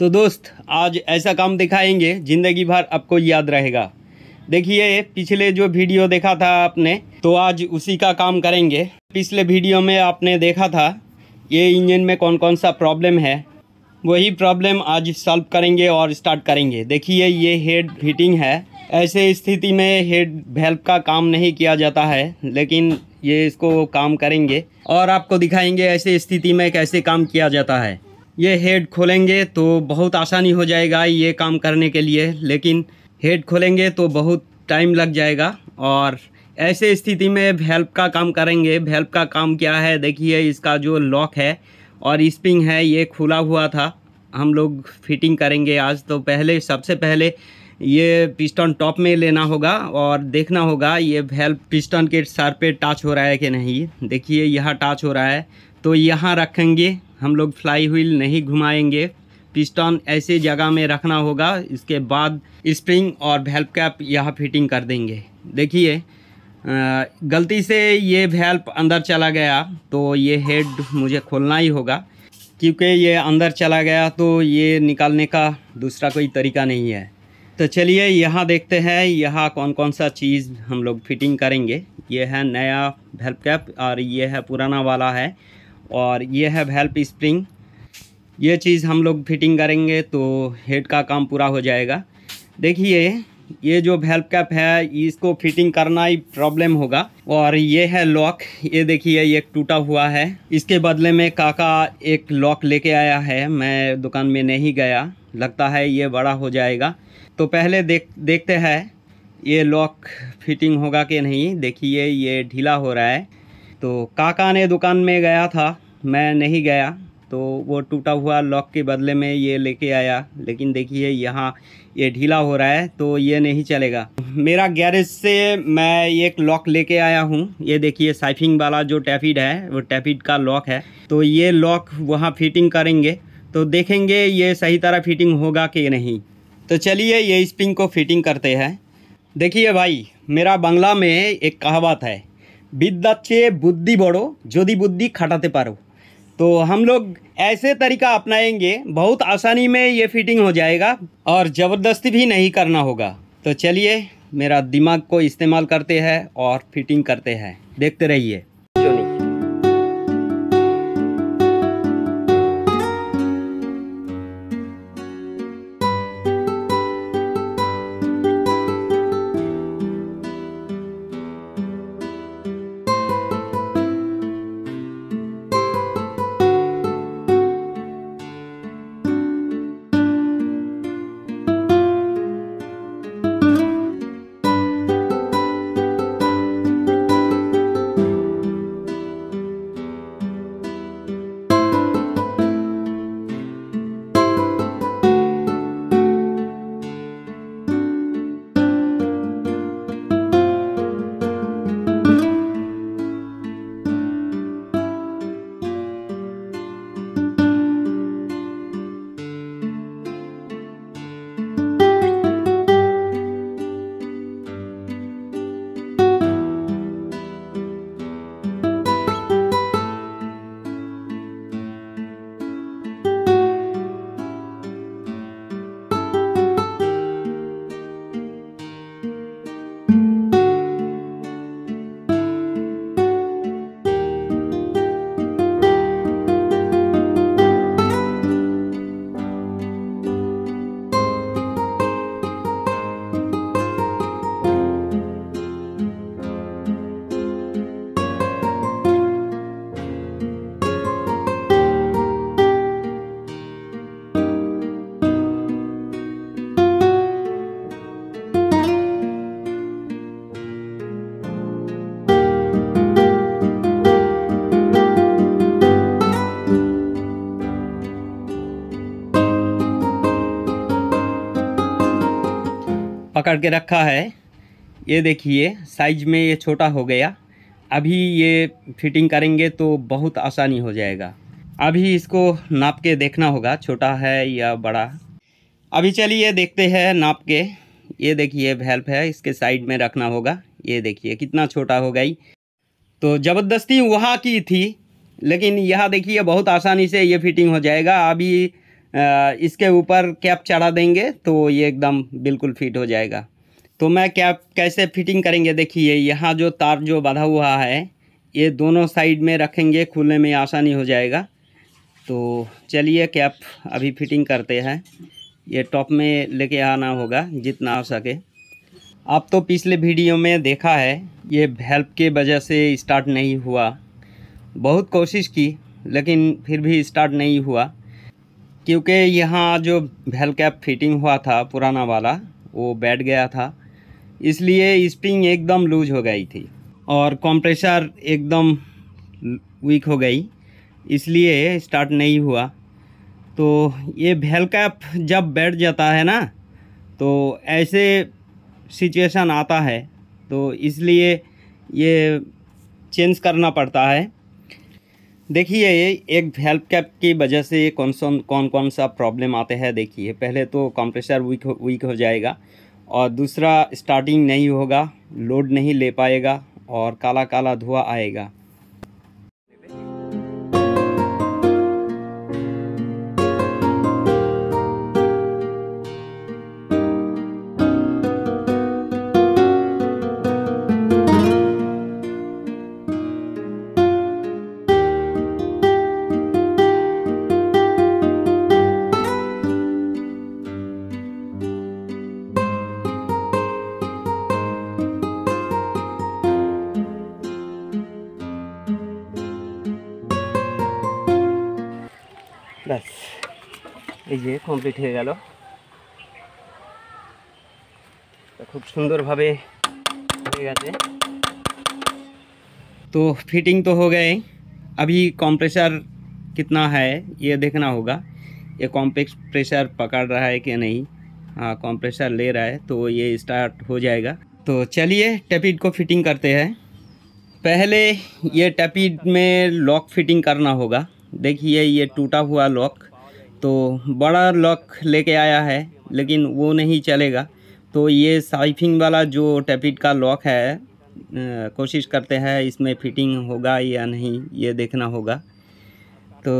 तो दोस्त आज ऐसा काम दिखाएंगे ज़िंदगी भर आपको याद रहेगा देखिए पिछले जो वीडियो देखा था आपने तो आज उसी का काम करेंगे पिछले वीडियो में आपने देखा था ये इंजन में कौन कौन सा प्रॉब्लम है वही प्रॉब्लम आज सॉल्व करेंगे और स्टार्ट करेंगे देखिए ये हेड फिटिंग है ऐसे स्थिति में हेड वेल्व का काम नहीं किया जाता है लेकिन ये इसको काम करेंगे और आपको दिखाएंगे ऐसे स्थिति में कैसे काम किया जाता है ये हेड खोलेंगे तो बहुत आसानी हो जाएगा ये काम करने के लिए लेकिन हेड खोलेंगे तो बहुत टाइम लग जाएगा और ऐसे स्थिति में हेल्प का काम करेंगे हेल्प का काम क्या है देखिए इसका जो लॉक है और स्प्रिंग है ये खुला हुआ था हम लोग फिटिंग करेंगे आज तो पहले सबसे पहले ये पिस्टन टॉप में लेना होगा और देखना होगा ये हेल्प पिस्टन के सर पे टच हो रहा है कि नहीं देखिए यहाँ टच हो रहा है तो यहाँ रखेंगे हम लोग फ्लाई व्हील नहीं घुमाएंगे पिस्टन ऐसे जगह में रखना होगा इसके बाद स्प्रिंग और वेल्प कैप यहाँ फिटिंग कर देंगे देखिए गलती से ये वेल्प अंदर चला गया तो ये हेड मुझे खोलना ही होगा क्योंकि ये अंदर चला गया तो ये निकालने का दूसरा कोई तरीका नहीं है तो चलिए यहाँ देखते हैं यहाँ कौन कौन सा चीज़ हम लोग फिटिंग करेंगे ये है नया वेल्प कैप और ये है पुराना वाला है और ये है हेल्प स्प्रिंग ये चीज़ हम लोग फिटिंग करेंगे तो हेड का काम पूरा हो जाएगा देखिए ये जो हेल्प कैप है इसको फिटिंग करना ही प्रॉब्लम होगा और ये है लॉक ये देखिए ये टूटा हुआ है इसके बदले में काका एक लॉक लेके आया है मैं दुकान में नहीं गया लगता है ये बड़ा हो जाएगा तो पहले देख देखते हैं ये लॉक फिटिंग होगा कि नहीं देखिए ये ढीला हो रहा है तो काका ने दुकान में गया था मैं नहीं गया तो वो टूटा हुआ लॉक के बदले में ये लेके आया लेकिन देखिए यहाँ ये ढीला हो रहा है तो ये नहीं चलेगा मेरा गैरेज से मैं एक लॉक लेके आया हूँ ये देखिए साइफिंग वाला जो टैफिड है वो टैफिड का लॉक है तो ये लॉक वहाँ फिटिंग करेंगे तो देखेंगे ये सही तरह फिटिंग होगा कि नहीं तो चलिए ये स्प्रिंग को फिटिंग करते हैं देखिए भाई मेरा बंगला में एक कहावत है विद्यार चे बुद्धि बढ़ो यदि बुद्धि खटाते पारो तो हम लोग ऐसे तरीका अपनाएंगे बहुत आसानी में ये फिटिंग हो जाएगा और ज़बरदस्ती भी नहीं करना होगा तो चलिए मेरा दिमाग को इस्तेमाल करते हैं और फिटिंग करते हैं देखते रहिए पकड़ के रखा है ये देखिए साइज में ये छोटा हो गया अभी ये फिटिंग करेंगे तो बहुत आसानी हो जाएगा अभी इसको नाप के देखना होगा छोटा है या बड़ा अभी चलिए देखते हैं नाप के ये देखिए हेल्प है इसके साइड में रखना होगा ये देखिए कितना छोटा हो गई तो ज़बरदस्ती वहाँ की थी लेकिन यह देखिए बहुत आसानी से ये फिटिंग हो जाएगा अभी इसके ऊपर कैप चढ़ा देंगे तो ये एकदम बिल्कुल फिट हो जाएगा तो मैं कैप कैसे फिटिंग करेंगे देखिए यहाँ जो तार जो बधा हुआ है ये दोनों साइड में रखेंगे खुलने में आसानी हो जाएगा तो चलिए कैप अभी फिटिंग करते हैं ये टॉप में लेके आना होगा जितना हो सके आप तो पिछले वीडियो में देखा है ये हेल्प के वजह से स्टार्ट नहीं हुआ बहुत कोशिश की लेकिन फिर भी स्टार्ट नहीं हुआ क्योंकि यहाँ जो भेल कैप फिटिंग हुआ था पुराना वाला वो बैठ गया था इसलिए स्प्रिंग एकदम लूज हो गई थी और कंप्रेसर एकदम वीक हो गई इसलिए स्टार्ट नहीं हुआ तो ये भेल कैप जब बैठ जाता है ना तो ऐसे सिचुएशन आता है तो इसलिए ये चेंज करना पड़ता है देखिए ये एक हेल्प कैप की वजह से कौन सा कौन कौन सा प्रॉब्लम आते हैं देखिए पहले तो कंप्रेसर वीक हो, वीक हो जाएगा और दूसरा स्टार्टिंग नहीं होगा लोड नहीं ले पाएगा और काला काला धुआं आएगा लीजिए कमप्लीट हो गो खूब सुंदर भावे तो फिटिंग तो हो गए अभी कंप्रेसर कितना है ये देखना होगा ये कॉम्प्लेक्स प्रेशर पकड़ रहा है कि नहीं हाँ कॉम्प्रेसर ले रहा है तो ये स्टार्ट हो जाएगा तो चलिए टैपिड को फिटिंग करते हैं पहले ये टैपिड में लॉक फिटिंग करना होगा देखिए ये टूटा हुआ लॉक तो बड़ा लॉक लेके आया है लेकिन वो नहीं चलेगा तो ये साइफिंग वाला जो टैपिट का लॉक है कोशिश करते हैं इसमें फिटिंग होगा या नहीं ये देखना होगा तो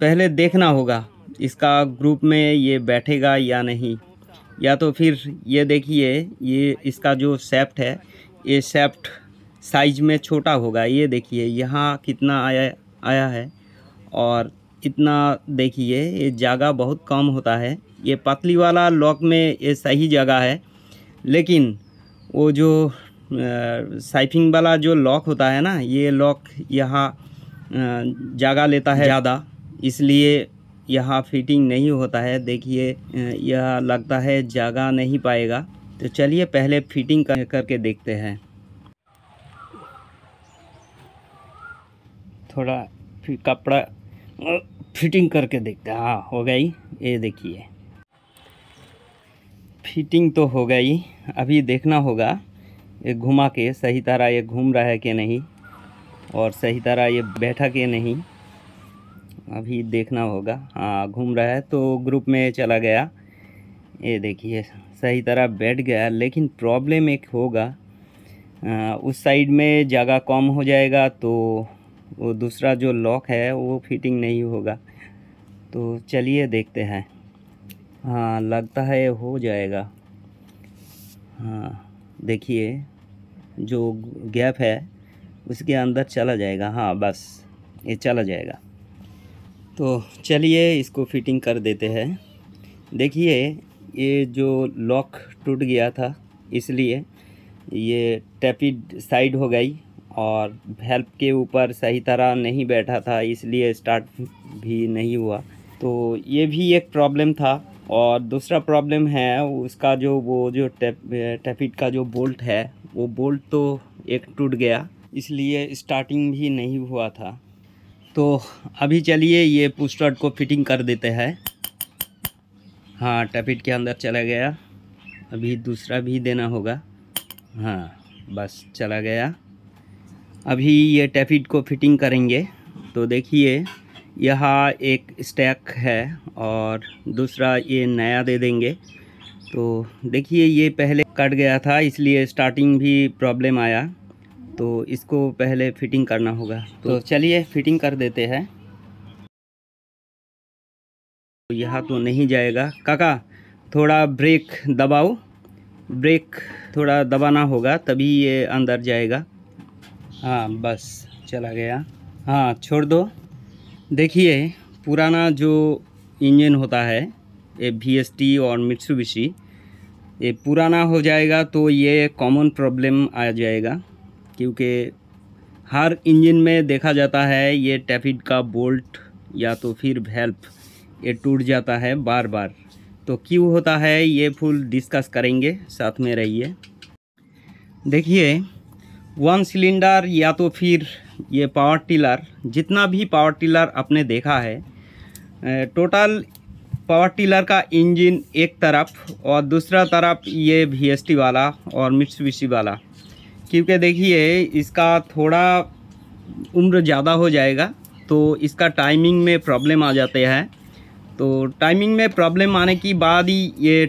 पहले देखना होगा इसका ग्रुप में ये बैठेगा या नहीं या तो फिर ये देखिए ये इसका जो सेफ्ट है ये सेफ्ट साइज में छोटा होगा ये देखिए यहाँ कितना आया आया है और इतना देखिए ये जगह बहुत कम होता है ये पतली वाला लॉक में ये सही जगह है लेकिन वो जो साइफिंग वाला जो लॉक होता है ना ये लॉक यहाँ जगह लेता है ज़्यादा इसलिए यहाँ फिटिंग नहीं होता है देखिए यह लगता है जगह नहीं पाएगा तो चलिए पहले फिटिंग कर, करके देखते हैं थोड़ा कपड़ा फिटिंग करके देखते हैं हाँ हो गई ये देखिए फिटिंग तो हो गई अभी देखना होगा ये घुमा के सही तरह ये घूम रहा है कि नहीं और सही तरह ये बैठा के नहीं अभी देखना होगा हाँ घूम रहा है तो ग्रुप में चला गया ये देखिए सही तरह बैठ गया लेकिन प्रॉब्लम एक होगा आ, हाँ, उस साइड में जगह कम हो जाएगा तो वो दूसरा जो लॉक है वो फिटिंग नहीं होगा तो चलिए देखते हैं हाँ लगता है हो जाएगा हाँ देखिए जो गैप है उसके अंदर चला जाएगा हाँ बस ये चला जाएगा तो चलिए इसको फिटिंग कर देते हैं देखिए ये जो लॉक टूट गया था इसलिए ये टैपिड साइड हो गई और हेल्प के ऊपर सही तरह नहीं बैठा था इसलिए स्टार्ट भी नहीं हुआ तो ये भी एक प्रॉब्लम था और दूसरा प्रॉब्लम है उसका जो वो जो टेपिट का जो बोल्ट है वो बोल्ट तो एक टूट गया इसलिए स्टार्टिंग भी नहीं हुआ था तो अभी चलिए ये पुश को फिटिंग कर देते हैं हाँ टैपिट के अंदर चला गया अभी दूसरा भी देना होगा हाँ बस चला गया अभी ये टैफिट को फिटिंग करेंगे तो देखिए यह एक स्टैक है और दूसरा ये नया दे देंगे तो देखिए ये पहले कट गया था इसलिए स्टार्टिंग भी प्रॉब्लम आया तो इसको पहले फिटिंग करना होगा तो चलिए फिटिंग कर देते हैं तो यहाँ तो नहीं जाएगा काका थोड़ा ब्रेक दबाओ ब्रेक थोड़ा दबाना होगा तभी ये अंदर जाएगा हाँ बस चला गया हाँ छोड़ दो देखिए पुराना जो इंजन होता है ये वी एस टी और मिट्सुबिशी ये पुराना हो जाएगा तो ये कॉमन प्रॉब्लम आ जाएगा क्योंकि हर इंजन में देखा जाता है ये टैफिड का बोल्ट या तो फिर वेल्प ये टूट जाता है बार बार तो क्यों होता है ये फुल डिस्कस करेंगे साथ में रहिए देखिए वन सिलेंडर या तो फिर ये पावर टिलर जितना भी पावर टिलर आपने देखा है टोटल पावर टिलर का इंजन एक तरफ और दूसरा तरफ ये वी वाला और मिट्सबिशी वाला क्योंकि देखिए इसका थोड़ा उम्र ज़्यादा हो जाएगा तो इसका टाइमिंग में प्रॉब्लम आ जाते हैं तो टाइमिंग में प्रॉब्लम आने की बाद ही ये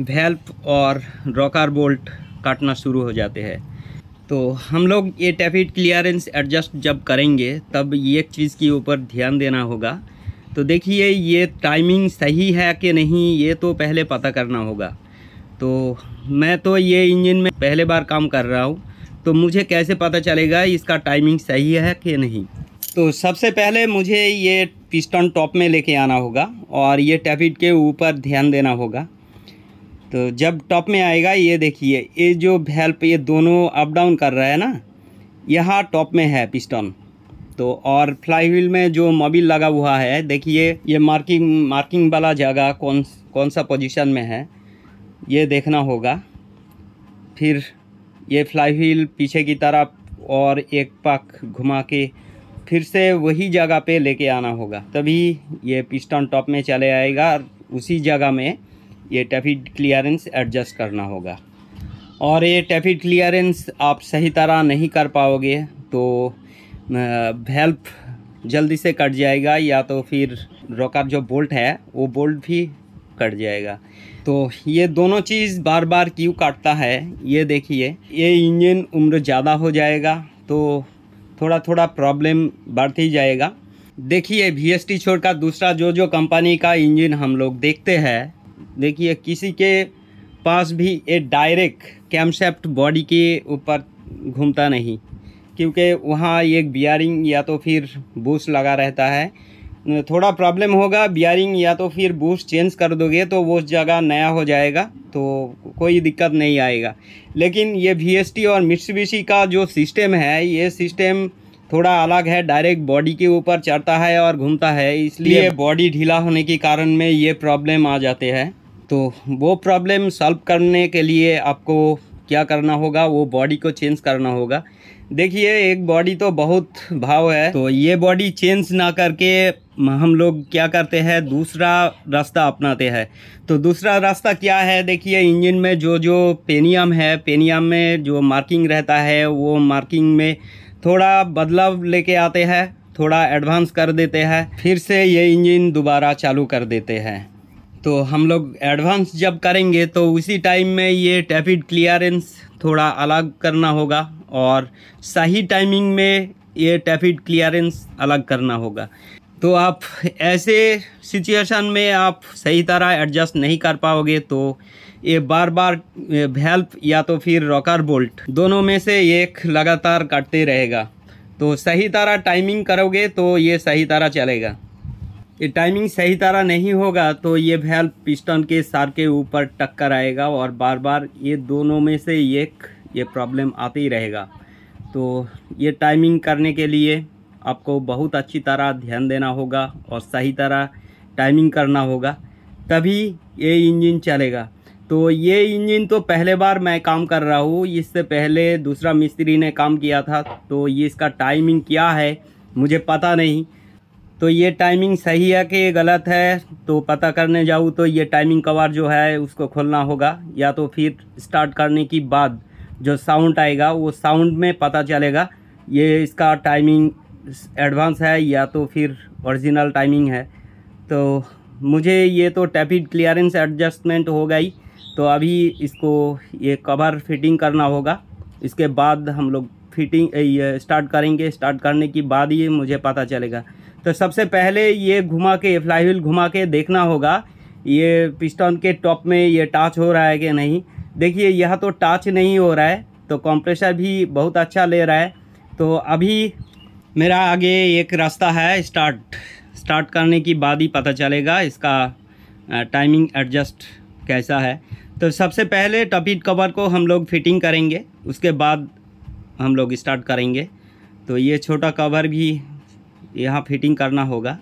वेल्प और रॉकर बोल्ट काटना शुरू हो जाते हैं तो हम लोग ये टैफिट क्लियरेंस एडजस्ट जब करेंगे तब ये चीज़ के ऊपर ध्यान देना होगा तो देखिए ये टाइमिंग सही है कि नहीं ये तो पहले पता करना होगा तो मैं तो ये इंजन में पहले बार काम कर रहा हूँ तो मुझे कैसे पता चलेगा इसका टाइमिंग सही है कि नहीं तो सबसे पहले मुझे ये पिस्टन टॉप में लेके आना होगा और ये टैफिट के ऊपर ध्यान देना होगा तो जब टॉप में आएगा ये देखिए ये जो हेल्प ये दोनों अप डाउन कर रहा है ना यहाँ टॉप में है पिस्टन तो और फ्लाई व्हील में जो मोबिल लगा हुआ है देखिए ये मार्किंग मार्किंग वाला जगह कौन कौन सा पोजीशन में है ये देखना होगा फिर ये फ्लाई व्हील पीछे की तरफ और एक पक घुमा के फिर से वही जगह पे लेके आना होगा तभी ये पिस्टन टॉप में चले आएगा उसी जगह में ये ट्रैफिक क्लियरेंस एडजस्ट करना होगा और ये ट्रैफिक क्लियरेंस आप सही तरह नहीं कर पाओगे तो हेल्प जल्दी से कट जाएगा या तो फिर रोकर जो बोल्ट है वो बोल्ट भी कट जाएगा तो ये दोनों चीज़ बार बार क्यों काटता है ये देखिए ये इंजन उम्र ज़्यादा हो जाएगा तो थोड़ा थोड़ा प्रॉब्लम बढ़ती ही जाएगा देखिए वी एस छोड़कर दूसरा जो जो कंपनी का इंजन हम लोग देखते हैं देखिए किसी के पास भी ये डायरेक्ट कैमसेप्ट बॉडी के ऊपर घूमता नहीं क्योंकि वहाँ एक बियरिंग या तो फिर बूस लगा रहता है थोड़ा प्रॉब्लम होगा बियरिंग या तो फिर बूस चेंज कर दोगे तो वो जगह नया हो जाएगा तो कोई दिक्कत नहीं आएगा लेकिन ये वी और मिट्सबिशी का जो सिस्टम है ये सिस्टम थोड़ा अलग है डायरेक्ट बॉडी के ऊपर चढ़ता है और घूमता है इसलिए बॉडी ढीला होने के कारण में ये प्रॉब्लम आ जाते हैं तो वो प्रॉब्लम सॉल्व करने के लिए आपको क्या करना होगा वो बॉडी को चेंज करना होगा देखिए एक बॉडी तो बहुत भाव है तो ये बॉडी चेंज ना करके हम लोग क्या करते हैं दूसरा रास्ता अपनाते हैं तो दूसरा रास्ता क्या है देखिए इंजन में जो जो पेनियम है पेनियम में जो मार्किंग रहता है वो मार्किंग में थोड़ा बदलाव लेके आते हैं थोड़ा एडवांस कर देते हैं फिर से ये इंजन दोबारा चालू कर देते हैं तो हम लोग एडवांस जब करेंगे तो उसी टाइम में ये टैपिड क्लियरेंस थोड़ा अलग करना होगा और सही टाइमिंग में ये टैपिड क्लियरेंस अलग करना होगा तो आप ऐसे सिचुएशन में आप सही तरह एडजस्ट नहीं कर पाओगे तो ये बार बार हेल्प या तो फिर रॉकर बोल्ट दोनों में से एक लगातार काटते रहेगा तो सही तरह टाइमिंग करोगे तो ये सही तरह चलेगा ये टाइमिंग सही तरह नहीं होगा तो ये भैल पिस्टन के सार के ऊपर टक्कर आएगा और बार बार ये दोनों में से एक ये प्रॉब्लम आते ही रहेगा तो ये टाइमिंग करने के लिए आपको बहुत अच्छी तरह ध्यान देना होगा और सही तरह टाइमिंग करना होगा तभी ये इंजन चलेगा तो ये इंजन तो पहले बार मैं काम कर रहा हूँ इससे पहले दूसरा मिस्त्री ने काम किया था तो ये इसका टाइमिंग क्या है मुझे पता नहीं तो ये टाइमिंग सही है कि गलत है तो पता करने जाऊँ तो ये टाइमिंग कवर जो है उसको खोलना होगा या तो फिर स्टार्ट करने की बाद जो साउंड आएगा वो साउंड में पता चलेगा ये इसका टाइमिंग एडवांस है या तो फिर ओरिजिनल टाइमिंग है तो मुझे ये तो टैपिड क्लियरेंस एडजस्टमेंट हो गई तो अभी इसको ये कवर फिटिंग करना होगा इसके बाद हम लोग फिटिंग ये स्टार्ट करेंगे स्टार्ट करने के बाद ही मुझे पता चलेगा तो सबसे पहले ये घुमा के फ्लाई व्हील घुमा के देखना होगा ये पिस्टन के टॉप में ये टाच हो रहा है कि नहीं देखिए यह तो टाच नहीं हो रहा है तो कंप्रेसर भी बहुत अच्छा ले रहा है तो अभी मेरा आगे एक रास्ता है स्टार्ट स्टार्ट करने की बाद ही पता चलेगा इसका टाइमिंग एडजस्ट कैसा है तो सबसे पहले टपीट कवर को हम लोग फिटिंग करेंगे उसके बाद हम लोग स्टार्ट करेंगे तो ये छोटा कवर भी यहाँ फिटिंग करना होगा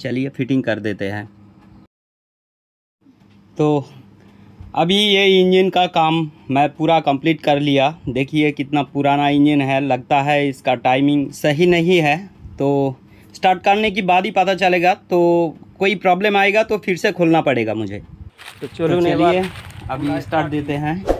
चलिए फिटिंग कर देते हैं तो अभी ये इंजन का काम मैं पूरा कंप्लीट कर लिया देखिए कितना पुराना इंजन है लगता है इसका टाइमिंग सही नहीं है तो स्टार्ट करने के बाद ही पता चलेगा तो कोई प्रॉब्लम आएगा तो फिर से खोलना पड़ेगा मुझे तो चलो तो चलिए अभी स्टार्ट देते हैं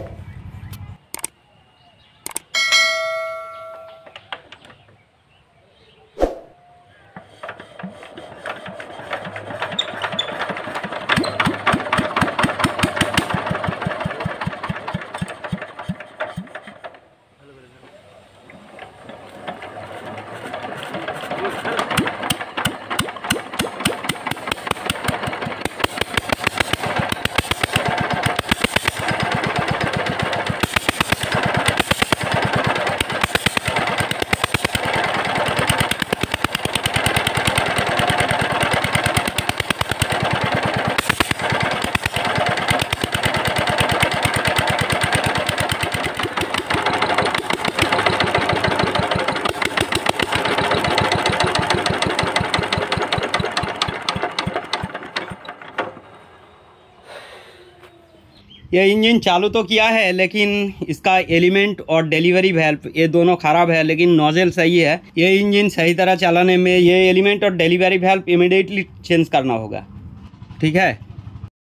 यह इंजन चालू तो किया है लेकिन इसका एलिमेंट और डिलीवरी वेल्व ये दोनों ख़राब है लेकिन नोजल सही है ये इंजन सही तरह चलाने में ये एलिमेंट और डिलीवरी वेल्व इमिडिएटली चेंज करना होगा ठीक है